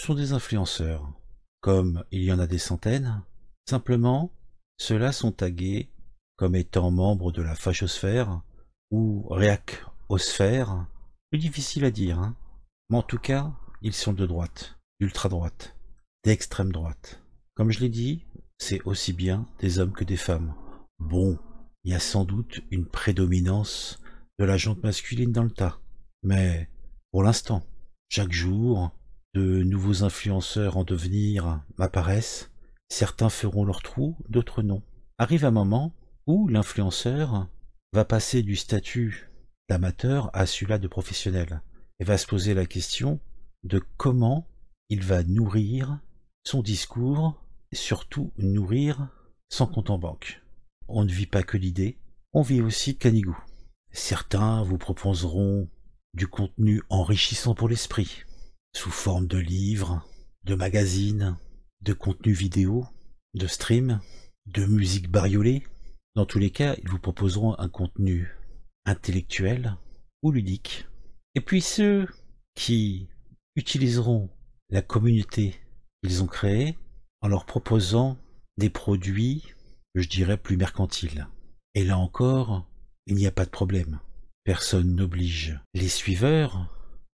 sont des influenceurs, comme il y en a des centaines. Simplement, ceux-là sont tagués comme étant membres de la fachosphère ou réacosphère. Plus difficile à dire, hein. Mais en tout cas, ils sont de droite, d'ultra-droite, d'extrême droite. Comme je l'ai dit, c'est aussi bien des hommes que des femmes. Bon, il y a sans doute une prédominance de la jante masculine dans le tas. Mais pour l'instant, chaque jour, de nouveaux influenceurs en devenir m'apparaissent, Certains feront leur trou, d'autres non. Arrive un moment où l'influenceur va passer du statut d'amateur à celui-là de professionnel et va se poser la question de comment il va nourrir son discours, et surtout nourrir son compte en banque. On ne vit pas que l'idée, on vit aussi Canigou. Certains vous proposeront du contenu enrichissant pour l'esprit, sous forme de livres, de magazines, de contenus vidéo, de streams, de musique bariolée. Dans tous les cas, ils vous proposeront un contenu intellectuel ou ludique. Et puis ceux qui utiliseront la communauté qu'ils ont créée en leur proposant des produits, je dirais, plus mercantiles. Et là encore, il n'y a pas de problème. Personne n'oblige les suiveurs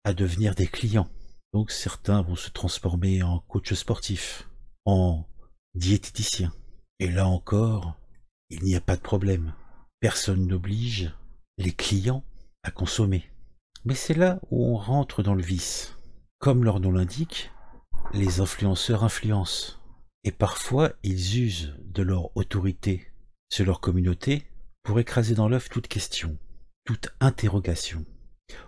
à devenir des clients. Donc certains vont se transformer en coach sportif, en diététicien. Et là encore, il n'y a pas de problème. Personne n'oblige les clients à consommer. Mais c'est là où on rentre dans le vice. Comme leur nom l'indique, les influenceurs influencent. Et parfois, ils usent de leur autorité sur leur communauté pour écraser dans l'œuf toute question, toute interrogation.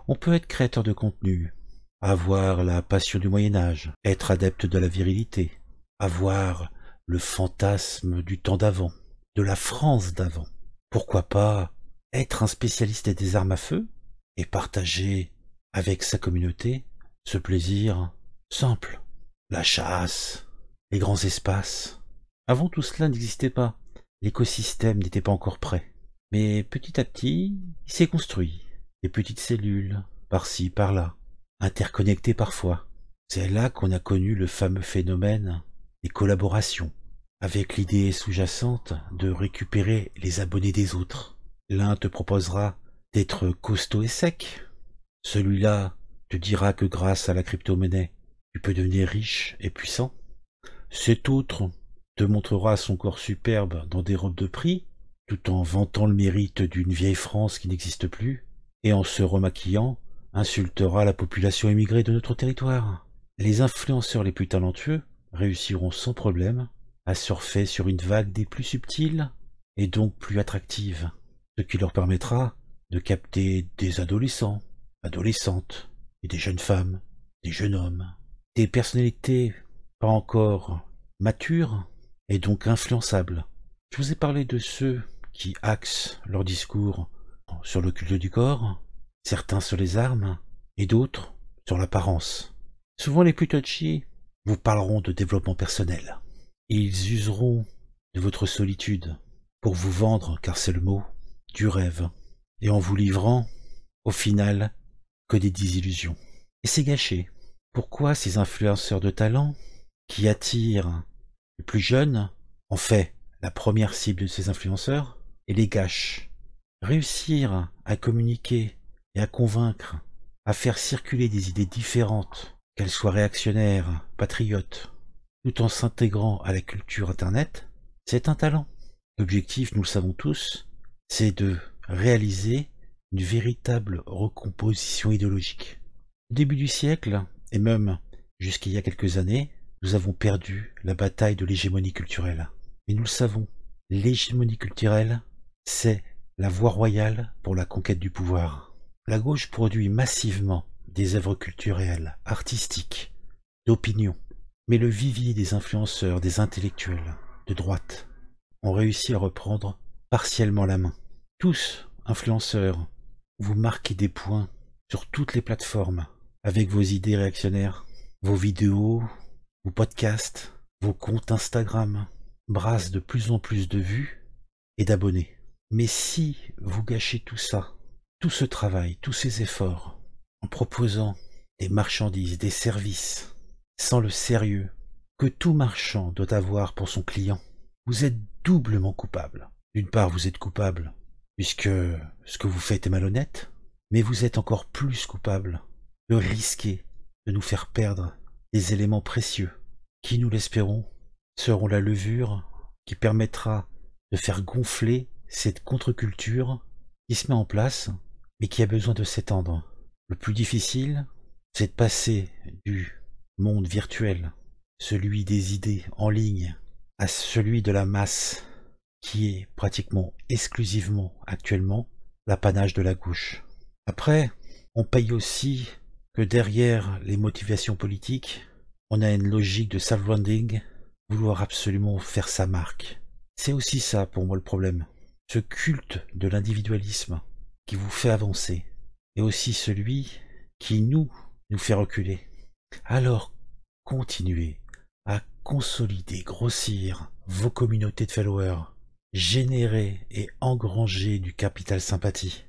On peut être créateur de contenu, avoir la passion du Moyen Âge, être adepte de la virilité, avoir le fantasme du temps d'avant, de la France d'avant. Pourquoi pas être un spécialiste des armes à feu et partager avec sa communauté ce plaisir simple, la chasse, les grands espaces. Avant tout cela n'existait pas, l'écosystème n'était pas encore prêt. Mais petit à petit, il s'est construit, des petites cellules, par-ci, par-là, interconnectés parfois. C'est là qu'on a connu le fameux phénomène des collaborations, avec l'idée sous-jacente de récupérer les abonnés des autres. L'un te proposera d'être costaud et sec, celui-là te dira que grâce à la crypto-monnaie, tu peux devenir riche et puissant. Cet autre te montrera son corps superbe dans des robes de prix, tout en vantant le mérite d'une vieille France qui n'existe plus, et en se remaquillant insultera la population émigrée de notre territoire. Les influenceurs les plus talentueux réussiront sans problème à surfer sur une vague des plus subtiles et donc plus attractives, ce qui leur permettra de capter des adolescents, adolescentes, et des jeunes femmes, des jeunes hommes, des personnalités pas encore matures et donc influençables. Je vous ai parlé de ceux qui axent leur discours sur le culte du corps, certains sur les armes et d'autres sur l'apparence. Souvent les plus vous parleront de développement personnel. ils useront de votre solitude pour vous vendre, car c'est le mot, du rêve, et en vous livrant, au final, que des désillusions. Et c'est gâché. Pourquoi ces influenceurs de talent, qui attirent les plus jeunes, en fait la première cible de ces influenceurs, et les gâchent Réussir à communiquer à convaincre, à faire circuler des idées différentes, qu'elles soient réactionnaires, patriotes, tout en s'intégrant à la culture Internet, c'est un talent. L'objectif, nous le savons tous, c'est de réaliser une véritable recomposition idéologique. Au début du siècle, et même jusqu'il y a quelques années, nous avons perdu la bataille de l'hégémonie culturelle. Mais nous le savons, l'hégémonie culturelle, c'est la voie royale pour la conquête du pouvoir. La gauche produit massivement des œuvres culturelles, artistiques, d'opinion, mais le vivier des influenceurs, des intellectuels, de droite, ont réussi à reprendre partiellement la main. Tous, influenceurs, vous marquez des points sur toutes les plateformes avec vos idées réactionnaires, vos vidéos, vos podcasts, vos comptes Instagram brassent de plus en plus de vues et d'abonnés. Mais si vous gâchez tout ça tout ce travail, tous ces efforts, en proposant des marchandises, des services, sans le sérieux que tout marchand doit avoir pour son client, vous êtes doublement coupable. D'une part, vous êtes coupable, puisque ce que vous faites est malhonnête, mais vous êtes encore plus coupable de risquer de nous faire perdre des éléments précieux, qui, nous l'espérons, seront la levure qui permettra de faire gonfler cette contre-culture qui se met en place mais qui a besoin de s'étendre. Le plus difficile, c'est de passer du monde virtuel, celui des idées en ligne, à celui de la masse, qui est pratiquement exclusivement actuellement l'apanage de la gauche. Après, on paye aussi que derrière les motivations politiques, on a une logique de self-branding, vouloir absolument faire sa marque. C'est aussi ça pour moi le problème. Ce culte de l'individualisme, qui vous fait avancer et aussi celui qui nous, nous fait reculer. Alors continuez à consolider, grossir vos communautés de followers, générer et engranger du capital sympathie.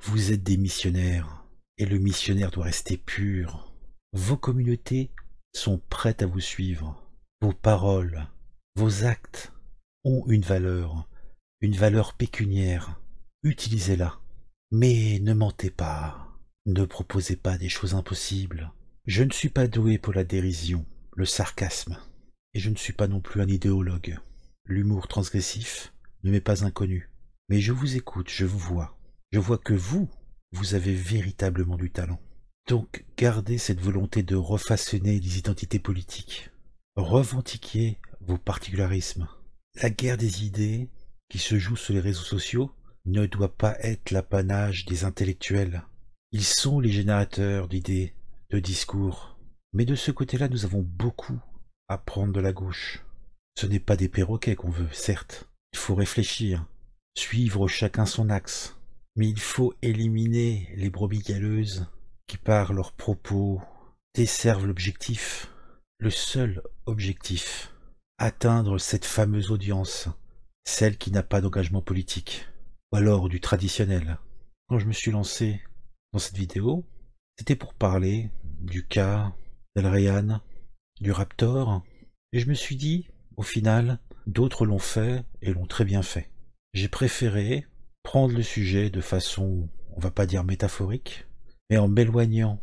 Vous êtes des missionnaires et le missionnaire doit rester pur. Vos communautés sont prêtes à vous suivre. Vos paroles, vos actes ont une valeur, une valeur pécuniaire. Utilisez-la. Mais ne mentez pas, ne proposez pas des choses impossibles. Je ne suis pas doué pour la dérision, le sarcasme, et je ne suis pas non plus un idéologue. L'humour transgressif ne m'est pas inconnu. Mais je vous écoute, je vous vois. Je vois que vous, vous avez véritablement du talent. Donc gardez cette volonté de refaçonner les identités politiques. Revendiquez vos particularismes. La guerre des idées qui se joue sur les réseaux sociaux ne doit pas être l'apanage des intellectuels. Ils sont les générateurs d'idées, de discours. Mais de ce côté-là, nous avons beaucoup à prendre de la gauche. Ce n'est pas des perroquets qu'on veut, certes. Il faut réfléchir, suivre chacun son axe. Mais il faut éliminer les brebis galeuses qui, par leurs propos, desservent l'objectif, le seul objectif, atteindre cette fameuse audience, celle qui n'a pas d'engagement politique ou alors du traditionnel. Quand je me suis lancé dans cette vidéo, c'était pour parler du cas Rayan, du Raptor, et je me suis dit, au final, d'autres l'ont fait et l'ont très bien fait. J'ai préféré prendre le sujet de façon, on va pas dire métaphorique, mais en m'éloignant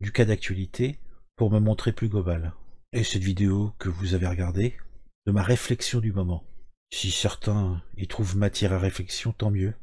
du cas d'actualité pour me montrer plus global. Et cette vidéo que vous avez regardée, de ma réflexion du moment. Si certains y trouvent matière à réflexion, tant mieux.